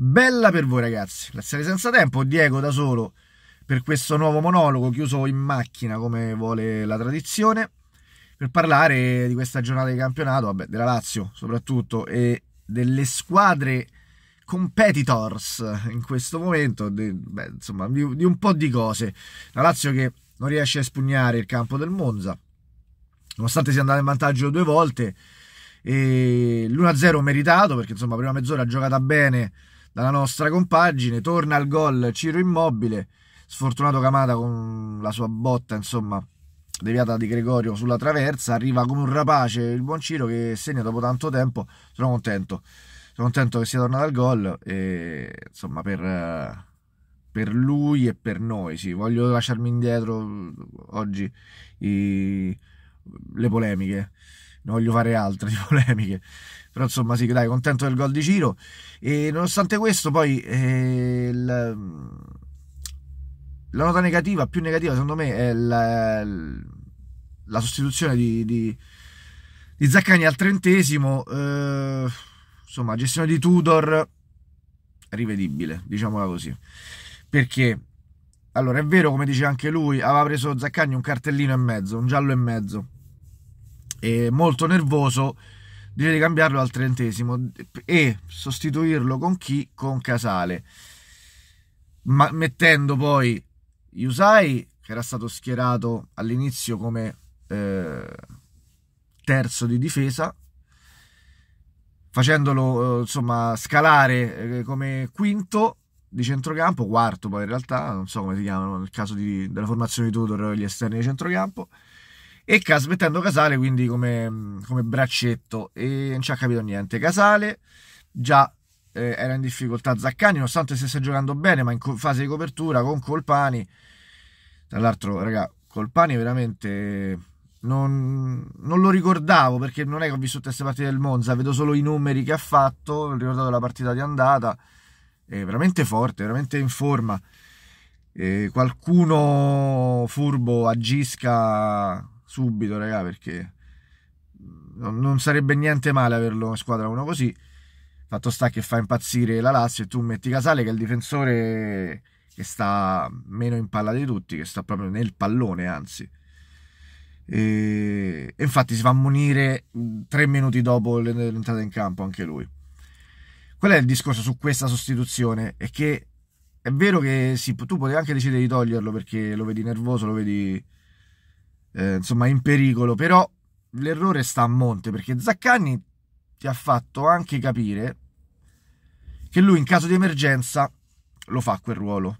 Bella per voi ragazzi, Glaciale senza tempo, Diego da solo per questo nuovo monologo chiuso in macchina come vuole la tradizione, per parlare di questa giornata di campionato, vabbè, della Lazio soprattutto e delle squadre competitors in questo momento, di, beh, insomma, di, di un po' di cose. La Lazio che non riesce a espugnare il campo del Monza, nonostante sia andata in vantaggio due volte, e l'1-0 meritato perché insomma prima mezz'ora ha giocata bene dalla nostra compagine, torna al gol Ciro Immobile, sfortunato Camata con la sua botta, insomma, deviata di Gregorio sulla traversa, arriva come un rapace il buon Ciro che segna dopo tanto tempo, sono contento, sono contento che sia tornato al gol e insomma per, per lui e per noi, sì, voglio lasciarmi indietro oggi i, le polemiche ne voglio fare altre di polemiche. Però insomma sì, dai, contento del gol di Ciro. E nonostante questo poi eh, la, mm, la nota negativa, più negativa secondo me, è la, la sostituzione di, di, di, Zaccagni al trentesimo. Eh, insomma, gestione di Tudor rivedibile, diciamola così. Perché allora è vero, come dice anche lui, aveva preso Zaccagni un cartellino e mezzo, un giallo e mezzo e molto nervoso direi cambiarlo al trentesimo e sostituirlo con chi? Con Casale, Ma mettendo poi Yusai che era stato schierato all'inizio come eh, terzo di difesa, facendolo eh, insomma scalare eh, come quinto di centrocampo, quarto poi in realtà, non so come si chiamano nel caso di, della formazione di Tudor gli esterni di centrocampo e cas- mettendo Casale quindi come, come braccetto e non ci ha capito niente. Casale già eh, era in difficoltà Zaccani, nonostante stesse giocando bene, ma in co- fase di copertura con Colpani. Tra l'altro, raga, Colpani veramente non, non, lo ricordavo perché non è che ho visto tutte queste partite del Monza, vedo solo i numeri che ha fatto, ho ricordato la partita di andata, è veramente forte, veramente in forma. E qualcuno furbo agisca subito, raga, perché mm, non, sarebbe niente male averlo in squadra uno così. Fatto sta che fa impazzire la Lazio e tu metti Casale che è il difensore che sta meno in palla di tutti, che sta proprio nel pallone, anzi. E, e infatti si fa ammonire mm, tre minuti dopo l'entrata in campo anche lui. Qual è il discorso su questa sostituzione? È che è vero che si, tu potevi anche decidere di toglierlo perché lo vedi nervoso, lo vedi eh, insomma in pericolo, però l'errore sta a monte perché Zaccagni ti ha fatto anche capire che lui in caso di emergenza lo fa quel ruolo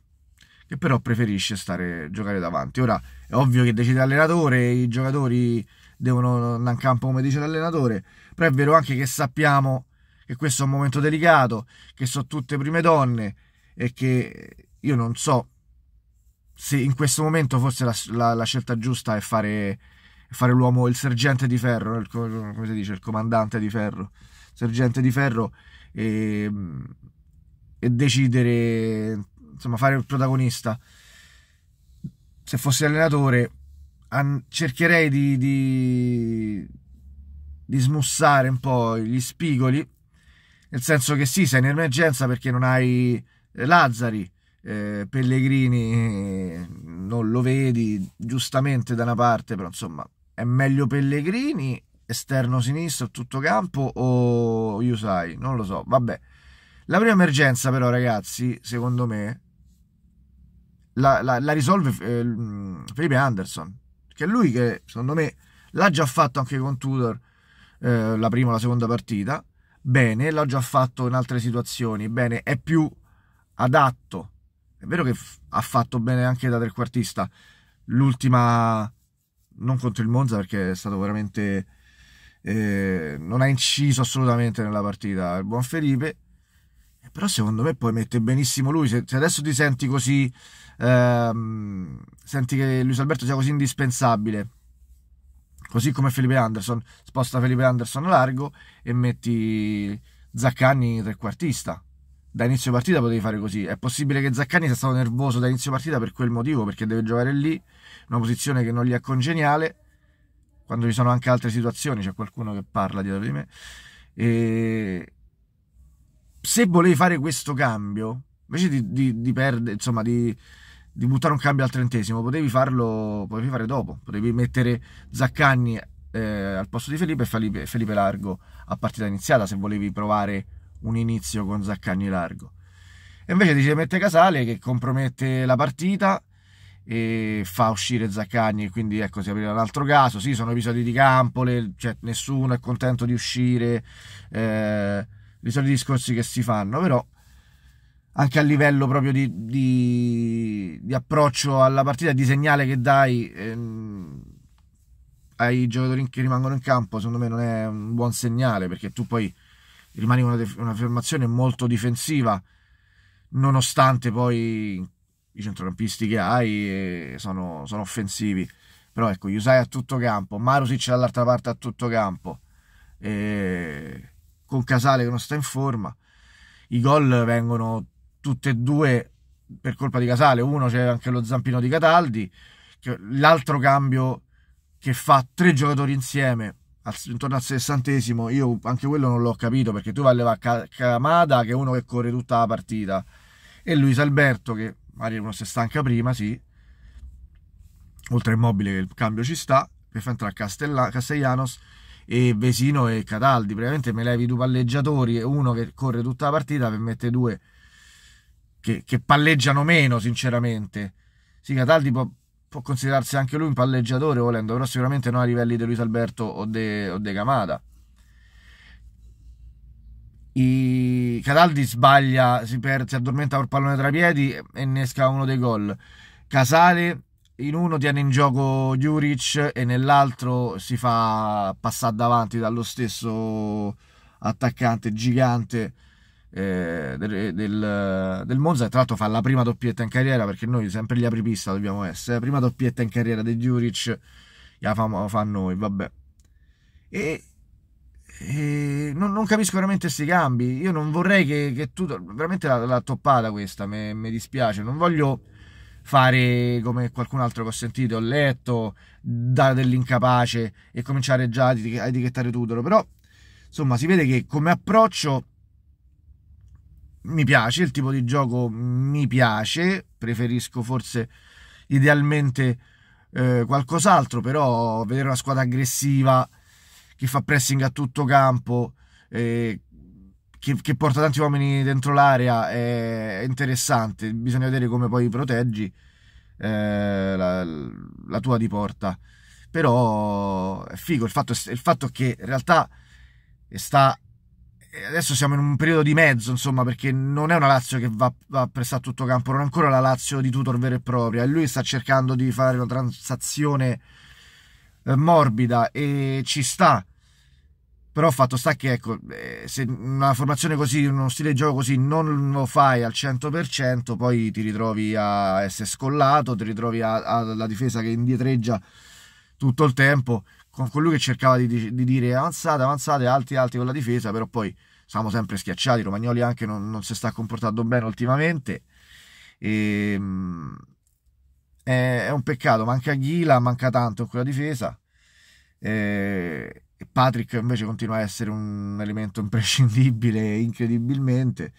che però preferisce stare, giocare davanti. Ora è ovvio che decide l'allenatore, i giocatori devono andare in campo come dice l'allenatore, però è vero anche che sappiamo che questo è un momento delicato, che sono tutte prime donne e che io non so se in questo momento fosse la, la, la scelta giusta è fare, fare, l'uomo, il sergente di ferro, il, come si dice, il comandante di ferro, sergente di ferro e, e decidere, insomma, fare il protagonista. Se fossi allenatore an- cercherei di, di, di smussare un po' gli spigoli, nel senso che sì, sei in emergenza perché non hai eh, Lazzari, eh, Pellegrini non lo vedi giustamente da una parte, però insomma è meglio Pellegrini esterno sinistro a tutto campo o Yusai, non lo so, vabbè. La prima emergenza però ragazzi, secondo me, la, la, la risolve eh, mm, Felipe Anderson, che è lui che secondo me l'ha già fatto anche con Tudor eh, la prima o la seconda partita, bene, l'ha già fatto in altre situazioni, bene, è più adatto è vero che f- ha fatto bene anche da trequartista. L'ultima, non contro il Monza perché è stato veramente. Eh, non ha inciso assolutamente nella partita il buon Felipe. Però secondo me poi mette benissimo lui. Se, se adesso ti senti così. Ehm, senti che Luis Alberto sia così indispensabile. Così come Felipe Anderson, sposta Felipe Anderson largo e metti Zaccani trequartista da inizio partita potevi fare così. È possibile che Zaccani sia stato nervoso da inizio partita per quel motivo, perché deve giocare lì, una posizione che non gli è congeniale, quando ci sono anche altre situazioni, c'è qualcuno che parla dietro di me. E se volevi fare questo cambio, invece di, di, di perdere, insomma, di, di, buttare un cambio al trentesimo, potevi farlo, potevi fare dopo, potevi mettere Zaccani eh, al posto di Felipe e Felipe, Felipe Largo a partita iniziata, se volevi provare un inizio con Zaccagni largo. E invece dice mette Casale che compromette la partita e fa uscire Zaccagni, quindi ecco si aprirà un altro caso. Sì, sono episodi di campo, le, cioè, nessuno è contento di uscire, eh, i soliti discorsi che si fanno, però anche a livello proprio di, di, di approccio alla partita, di segnale che dai ehm, ai giocatori che rimangono in campo, secondo me non è un buon segnale perché tu poi rimane una, def- una formazione molto difensiva, nonostante poi i centrocampisti che hai eh, sono, sono offensivi. Però ecco, Yusai a tutto campo, Marusic dall'altra parte a tutto campo, e... Eh, con Casale che non sta in forma. I gol vengono tutti e due per colpa di Casale, uno c'è anche lo zampino di Cataldi, l'altro cambio che fa tre giocatori insieme intorno al sessantesimo, io anche quello non l'ho capito perché tu vai a levare Camada che è uno che corre tutta la partita e Luis Alberto che magari uno si stanca prima, sì, oltre a Immobile che il cambio ci sta, per far entrare Castella, Castellanos e Vesino e Cataldi, praticamente me levi due palleggiatori e uno che corre tutta la partita per mettere due che, che palleggiano meno sinceramente. Sì, Cataldi può può considerarsi anche lui un palleggiatore volendo, però sicuramente non a livelli di Luis Alberto o de, o de Camada. I... Cataldi sbaglia, si, per, si addormenta col pallone tra i piedi e ne esca uno dei gol. Casale in uno tiene in gioco Juric e nell'altro si fa passare davanti dallo stesso attaccante gigante eh, del, eh, del, del, Monza. Tra l'altro, fa la prima doppietta in carriera perché noi sempre gli apripista dobbiamo essere. La prima doppietta in carriera di Juric la fa, fa noi, vabbè. E, e non, non, capisco veramente questi cambi. Io non vorrei che, che tu. Veramente la, l'ha toppata questa. Mi dispiace. Non voglio fare come qualcun altro che ho sentito, ho letto, dare dell'incapace e cominciare già a etichettare Tudoro. Però, insomma, si vede che come approccio mi piace, il tipo di gioco mi piace, preferisco forse idealmente eh, qualcos'altro, però vedere una squadra aggressiva che fa pressing a tutto campo, eh, che, che, porta tanti uomini dentro l'area è interessante, bisogna vedere come poi proteggi eh, la, la, tua di porta. Però è figo il fatto, il fatto che in realtà sta eh, adesso siamo in un periodo di mezzo, insomma, perché non è una Lazio che va, va a prestare tutto campo, non è ancora la Lazio di Tutor vera e propria. E lui sta cercando di fare una transazione eh, morbida e ci sta. Però fatto sta che, ecco, eh, se una formazione così, uno stile di gioco così non lo fai al 100%, poi ti ritrovi a essere scollato, ti ritrovi alla difesa che indietreggia tutto il tempo con, colui che cercava di, di, dire avanzate, avanzate, alti, alti con la difesa, però poi siamo sempre schiacciati. Romagnoli anche non, non si sta comportando bene ultimamente. E, ehm, è, è, un peccato. Manca Ghila, manca tanto in quella difesa. Eh, e, Patrick invece continua a essere un elemento imprescindibile, incredibilmente.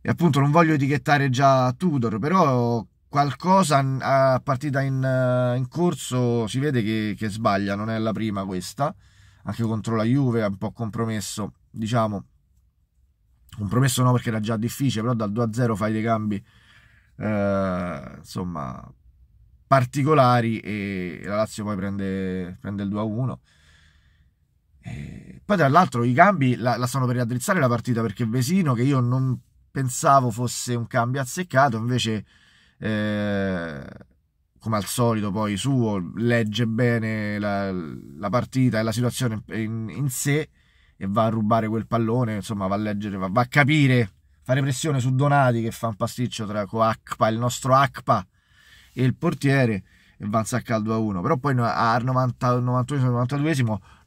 E appunto non voglio etichettare già Tudor, però qualcosa a partita in, eh, in corso si vede che, che, sbaglia, non è la prima questa, anche contro la Juve è un po' compromesso diciamo, compromesso no perché era già difficile, però dal 2-0 a fai dei cambi, eh, insomma, particolari e la Lazio poi prende, prende il 2-1. a E poi tra l'altro i cambi la, la stanno per riaddrizzare la partita perché Vesino, che io non pensavo fosse un cambio azzeccato, invece eh, come al solito poi suo legge bene la, la partita e la situazione in, in sé e va a rubare quel pallone, insomma va a leggere, va, va a capire, fare pressione su Donati che fa un pasticcio tra Coacpa, il nostro Acpa e il portiere e va a caldo a 1 però poi al 90, 91 92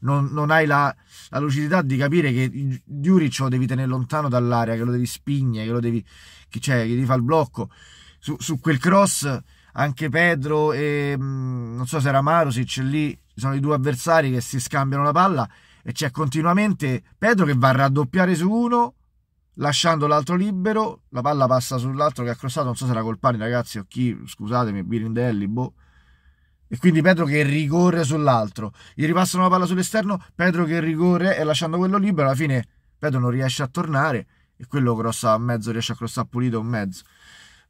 non, non hai la, la, lucidità di capire che Diuric lo devi tenere lontano dall'area, che lo devi spingere, che lo devi, che, cioè, che devi fare il blocco. Su, su quel cross anche Pedro e mm, non so se era Marosic lì sono i due avversari che si scambiano la palla e c'è continuamente Pedro che va a raddoppiare su uno lasciando l'altro libero la palla passa sull'altro che ha crossato non so se era Colpani ragazzi o chi scusatemi Birindelli boh e quindi Pedro che rigore sull'altro gli ripassano la palla sull'esterno Pedro che rigore e lasciando quello libero alla fine Pedro non riesce a tornare e quello crossa a mezzo riesce a crossare pulito un mezzo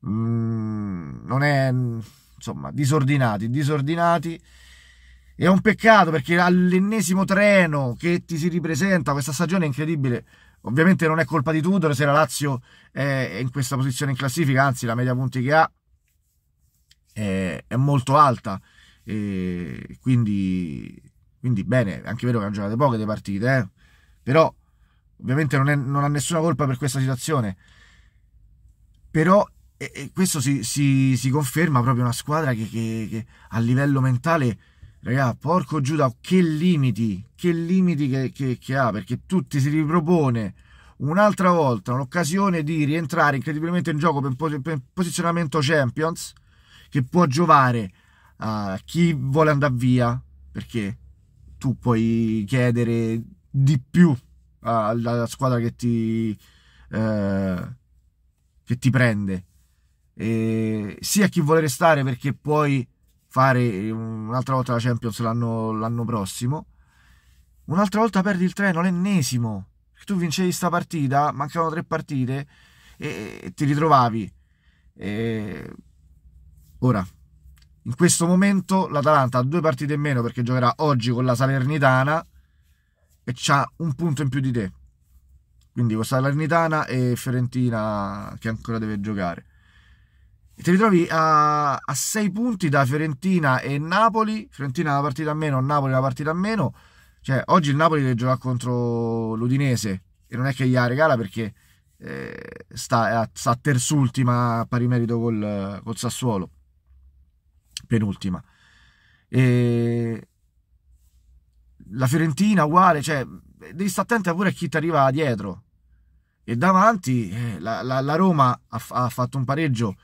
mm, non è insomma disordinati disordinati è un peccato perché all'ennesimo treno che ti si ripresenta questa stagione è incredibile. Ovviamente non è colpa di Tudor se la Lazio è in questa posizione in classifica, anzi la media punti che ha è, molto alta. E quindi, quindi bene, anche vero che hanno giocato poche le partite, eh? però ovviamente non, è, non, ha nessuna colpa per questa situazione. Però e, e questo si, si, si, conferma proprio una squadra che, che, che a livello mentale Raga, porco Giuda, che limiti, che limiti che, che, che ha, perché tutti si ripropone un'altra volta un'occasione di rientrare incredibilmente in gioco per, pos per posizionamento Champions, che può giovare a chi vuole andare via, perché tu puoi chiedere di più alla squadra che ti, eh, che ti prende, e sia a chi vuole restare perché puoi fare eh, un'altra volta la Champions l'anno, prossimo. Un'altra volta perdi il treno, l'ennesimo. Tu vincevi sta partita, mancavano tre partite e, e ti ritrovavi. E... Ora, in questo momento l'Atalanta ha due partite in meno perché giocherà oggi con la Salernitana e c'ha un punto in più di te. Quindi con Salernitana e Fiorentina che ancora deve giocare ti ritrovi a, a 6 punti da Fiorentina e Napoli. Fiorentina una partita a meno, Napoli una partita a meno. Cioè, oggi il Napoli deve giocare contro l'Udinese e non è che gli ha regala perché eh, sta, eh, sta terzultima a pari merito col, col Sassuolo, penultima. E la Fiorentina uguale, cioè, devi stare attenta pure a chi ti arriva dietro. E davanti eh, la, la, la, Roma ha, ha fatto un pareggio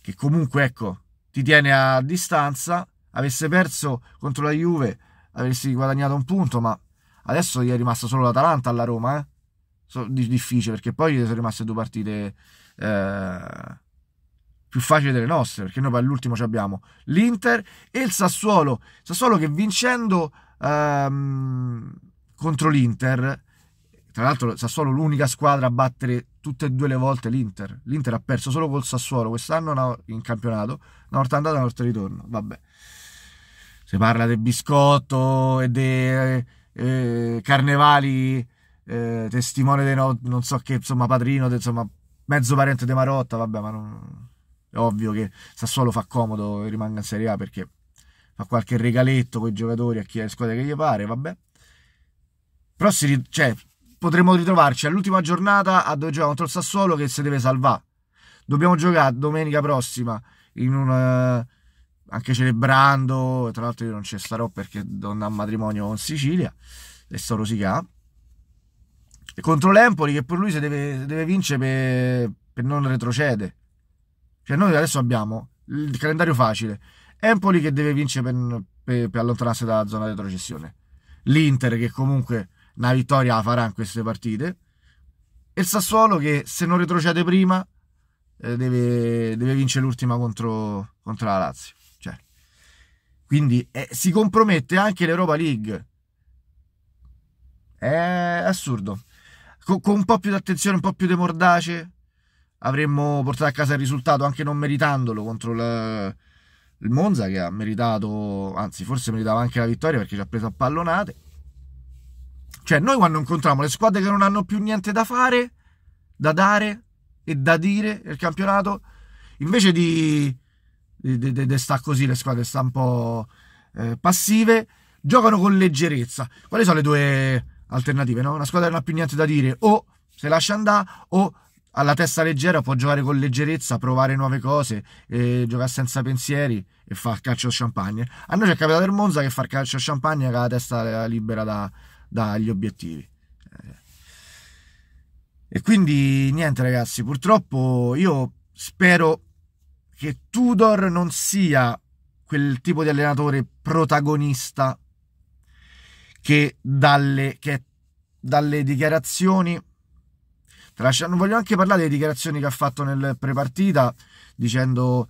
che comunque ecco, ti tiene a distanza, avesse perso contro la Juve avresti guadagnato un punto, ma adesso gli è rimasta solo l'Atalanta alla Roma, eh? So, difficile perché poi gli sono rimaste due partite eh, più facili delle nostre, perché noi per l'ultimo abbiamo l'Inter e il Sassuolo, Sassuolo che vincendo ehm, contro l'Inter, tra l'altro Sassuolo l'unica squadra a battere tutte e due le volte l'Inter. L'Inter ha perso solo col Sassuolo quest'anno in campionato, una volta andata e una volta ritorno. Vabbè. Si parla del biscotto e dei eh, eh, carnevali, eh, testimone dei no, non so che, insomma, padrino, de, insomma, mezzo parente di Marotta, vabbè, ma non... è ovvio che Sassuolo fa comodo e rimanga in Serie A perché fa qualche regaletto con i giocatori a chi è la squadra che gli pare, vabbè. Però si, cioè, potremmo ritrovarci all'ultima giornata a dove giocare contro il Sassuolo che si deve salvare. Dobbiamo giocare domenica prossima in un... Eh, anche celebrando, tra l'altro io non ci starò perché donna a matrimonio con Sicilia e sto rosicà. Contro l'Empoli che per lui si deve, deve vincere per, per non retrocedere. Cioè noi adesso abbiamo il calendario facile. Empoli che deve vincere per, per, per allontanarsi dalla zona di retrocessione. L'Inter che comunque una vittoria la farà in queste partite. E il Sassuolo che se non retrocede prima eh, deve, deve, vincere l'ultima contro, contro la Lazio. Cioè, quindi eh, si compromette anche l'Europa League. È assurdo. Con, con un po' più di attenzione, un po' più di mordace, avremmo portato a casa il risultato anche non meritandolo contro la, il Monza che ha meritato, anzi forse meritava anche la vittoria perché ci ha preso a pallonate cioè, noi quando incontriamo le squadre che non hanno più niente da fare, da dare e da dire nel campionato, invece di, di, di, di sta così, le squadre stanno un po' eh, passive, giocano con leggerezza. Quali sono le due alternative? No? Una squadra che non ha più niente da dire, o se lascia andare, o alla testa leggera può giocare con leggerezza, provare nuove cose, eh, giocare senza pensieri e far calcio a champagne. A noi c'è è capitato il Monza che fa calcio a champagne con la testa libera da, dagli obiettivi. Eh. E quindi niente ragazzi, purtroppo io spero che Tudor non sia quel tipo di allenatore protagonista che dalle, che dalle dichiarazioni non voglio anche parlare delle dichiarazioni che ha fatto nel prepartita dicendo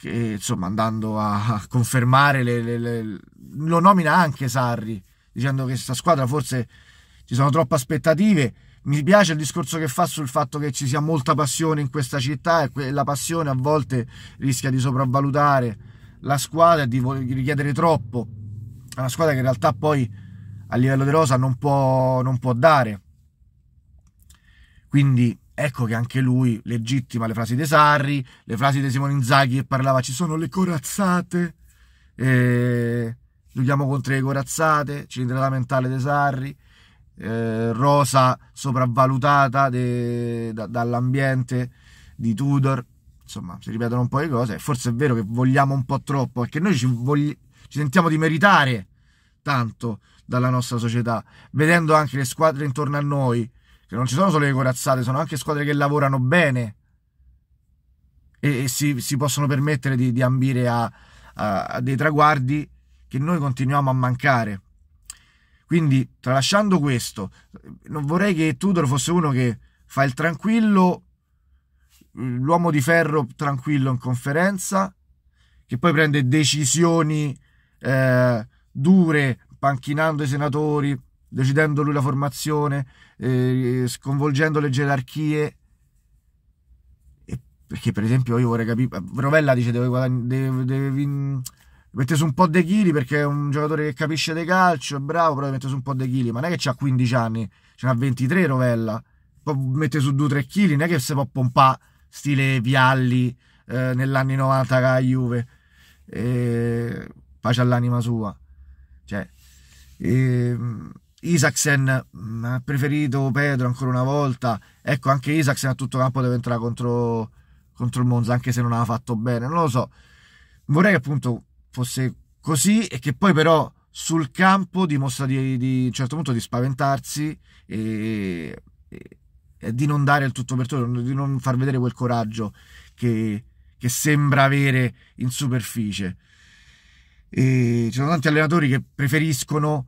che insomma andando a confermare le, le, le, lo nomina anche Sarri dicendo che questa squadra forse ci sono troppe aspettative. Mi piace il discorso che fa sul fatto che ci sia molta passione in questa città e la passione a volte rischia di sopravvalutare la squadra e di richiedere troppo a una squadra che in realtà poi a livello di rosa non può, non può dare. Quindi ecco che anche lui legittima le frasi di Sarri, le frasi di Simone Inzaghi che parlava ci sono le corazzate. E Giochiamo contro le corazzate, cilindrata mentale De Sarri, eh, rosa sopravvalutata de, da, dall'ambiente di Tudor. Insomma, si ripetono un po' le cose. Forse è vero che vogliamo un po' troppo, perché noi ci, vogli, ci sentiamo di meritare tanto dalla nostra società, vedendo anche le squadre intorno a noi, che non ci sono solo le corazzate, sono anche squadre che lavorano bene e, e si, si, possono permettere di, di ambire a, a, a dei traguardi che noi continuiamo a mancare. Quindi, tralasciando questo, non vorrei che Tudor fosse uno che fa il tranquillo, l'uomo di ferro tranquillo in conferenza, che poi prende decisioni eh, dure, panchinando i senatori, decidendo lui la formazione, eh, sconvolgendo le gerarchie. perché, per esempio, io vorrei capire. Rovella dice: deve, guadagn- deve, deve, mette su un po' di chili perché è un giocatore che capisce di calcio, è bravo, però mette su un po' di chili, ma non è che ha 15 anni, ce n'ha 23 Rovella, poi mette su 2-3 chili, non è che se può pompare stile Vialli eh, nell'anni 90 a Juve, e... pace all'anima sua. Cioè, e... Ehm, Isaacsen mm, ha preferito Pedro ancora una volta, ecco anche Isaacsen a tutto campo deve entrare contro, contro il Monza anche se non ha fatto bene, non lo so. Vorrei appunto fosse così e che poi però sul campo dimostra di, di a un certo punto di spaventarsi e, e, e, di non dare il tutto per tutto, di non far vedere quel coraggio che, che sembra avere in superficie. E ci sono tanti allenatori che preferiscono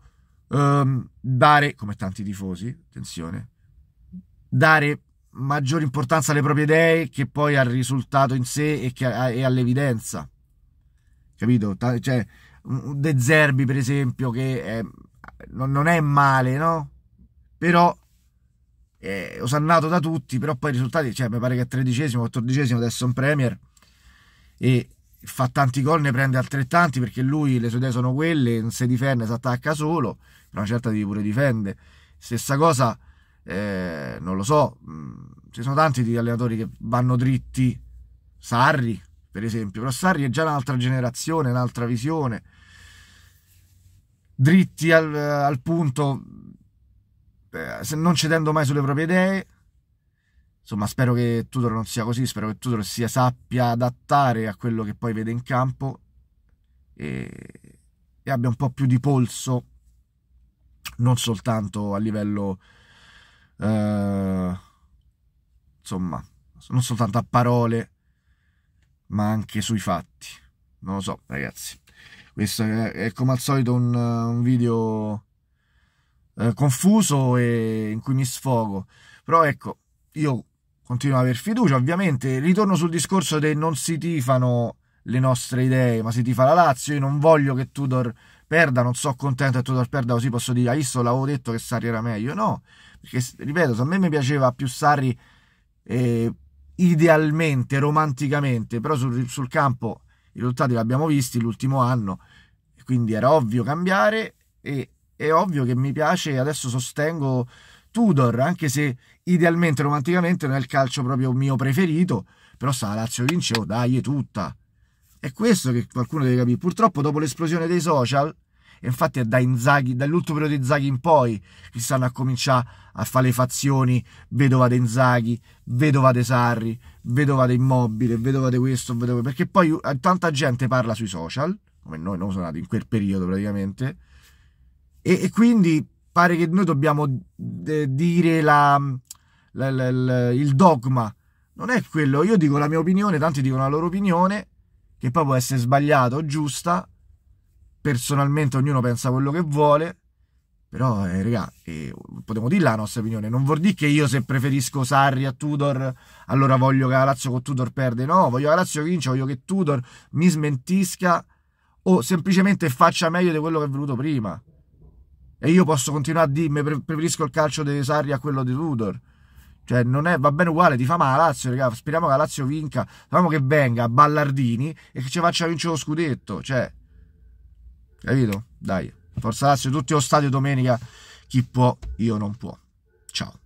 um, dare, come tanti tifosi, attenzione, dare maggiore importanza alle proprie idee che poi al risultato in sé e, che, e all'evidenza capito? cioè, De Zerbi, per esempio, che è, non, è male, no? Però è osannato da tutti, però poi i risultati, cioè, mi pare che è tredicesimo, quattordicesimo, adesso è un Premier e fa tanti gol, ne prende altrettanti perché lui le sue idee sono quelle, non si difende, si attacca solo, però una certa devi pure difende. Stessa cosa, eh, non lo so, mm, ci sono tanti di allenatori che vanno dritti, Sarri, per esempio. Però Sarri è già un'altra generazione, un'altra visione. Dritti al, al punto, eh, non cedendo mai sulle proprie idee. Insomma, spero che Tudor non sia così, spero che Tudor sia, sappia adattare a quello che poi vede in campo e, e abbia un po' più di polso, non soltanto a livello... Eh, insomma, non soltanto a parole, ma anche sui fatti. Non lo so, ragazzi. Questo è, è come al solito un, un video eh, confuso e in cui mi sfogo. Però ecco, io continuo ad aver fiducia, ovviamente. Ritorno sul discorso che non si tifano le nostre idee, ma si tifa la Lazio. Io non voglio che Tudor perda, non sono contento che Tudor perda, così posso dire, ah, visto, l'avevo detto che Sarri era meglio. No, perché ripeto, se a me mi piaceva più Sarri eh, idealmente, romanticamente, però sul, sul campo i risultati li abbiamo visti l'ultimo anno, quindi era ovvio cambiare e è ovvio che mi piace adesso sostengo Tudor, anche se idealmente, romanticamente non è il calcio proprio mio preferito, però sta la Lazio vince, oh dai, è tutta. È questo che qualcuno deve capire. Purtroppo dopo l'esplosione dei social e infatti è da Inzaghi, dall'ultimo periodo di Inzaghi in poi che stanno a cominciare a fare le fazioni vedova di Inzaghi, vedova di Sarri, vedova di Immobile, vedova di questo, vedova perché poi eh, tanta gente parla sui social, come noi non sono nati in quel periodo praticamente, e, e quindi pare che noi dobbiamo dire la, la, la, il dogma. Non è quello, io dico la mia opinione, tanti dicono la loro opinione, che poi può essere sbagliata o giusta, personalmente ognuno pensa quello che vuole, però eh, regà, eh, potremmo dire la nostra opinione, non vuol dire che io se preferisco Sarri a Tudor, allora voglio che la Lazio con Tudor perde, no, voglio che la Lazio vince, voglio che Tudor mi smentisca o semplicemente faccia meglio di quello che è venuto prima. E io posso continuare a dirmi preferisco il calcio di Sarri a quello di Tudor. Cioè, non è, va bene uguale, ti fa male la Lazio, raga. Speriamo che la Lazio vinca. Speriamo che venga Ballardini e che ci faccia vincere lo scudetto. Cioè, Capito? Dai, forza Lazio, tutti lo stadio domenica. Chi può, io non può. Ciao.